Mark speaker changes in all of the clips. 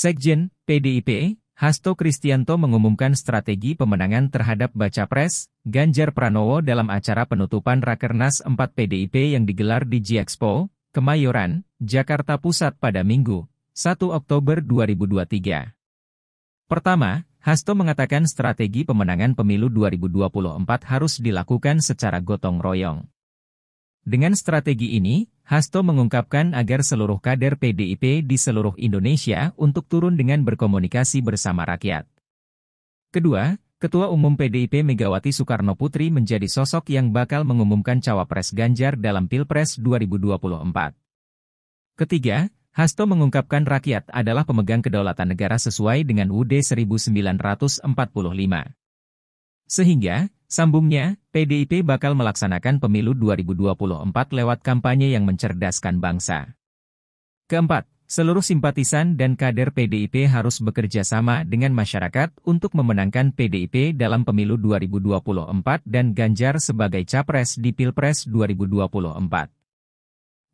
Speaker 1: Sekjen PDIP, Hasto Kristianto mengumumkan strategi pemenangan terhadap baca pres Ganjar Pranowo dalam acara penutupan Rakernas 4 PDIP yang digelar di Gxpo, Kemayoran, Jakarta Pusat pada Minggu, 1 Oktober 2023. Pertama, Hasto mengatakan strategi pemenangan pemilu 2024 harus dilakukan secara gotong royong. Dengan strategi ini, Hasto mengungkapkan agar seluruh kader PDIP di seluruh Indonesia untuk turun dengan berkomunikasi bersama rakyat. Kedua, Ketua Umum PDIP Megawati Soekarno Putri menjadi sosok yang bakal mengumumkan cawapres Ganjar dalam Pilpres 2024. Ketiga, Hasto mengungkapkan rakyat adalah pemegang kedaulatan negara sesuai dengan UD 1945. Sehingga, Sambungnya, PDIP bakal melaksanakan pemilu 2024 lewat kampanye yang mencerdaskan bangsa. Keempat, seluruh simpatisan dan kader PDIP harus bekerja sama dengan masyarakat untuk memenangkan PDIP dalam pemilu 2024 dan Ganjar sebagai capres di Pilpres 2024.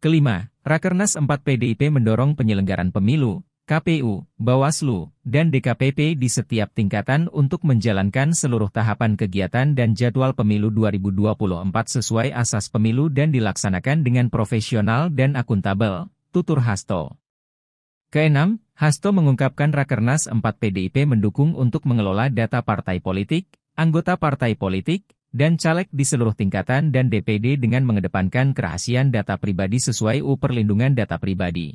Speaker 1: Kelima, Rakernas 4 PDIP mendorong penyelenggaran pemilu KPU, Bawaslu, dan DKPP di setiap tingkatan untuk menjalankan seluruh tahapan kegiatan dan jadwal pemilu 2024 sesuai asas pemilu dan dilaksanakan dengan profesional dan akuntabel, tutur Hasto. Keenam, Hasto mengungkapkan Rakernas 4 PDIP mendukung untuk mengelola data partai politik, anggota partai politik, dan caleg di seluruh tingkatan dan DPD dengan mengedepankan kerahasiaan data pribadi sesuai U Perlindungan Data Pribadi.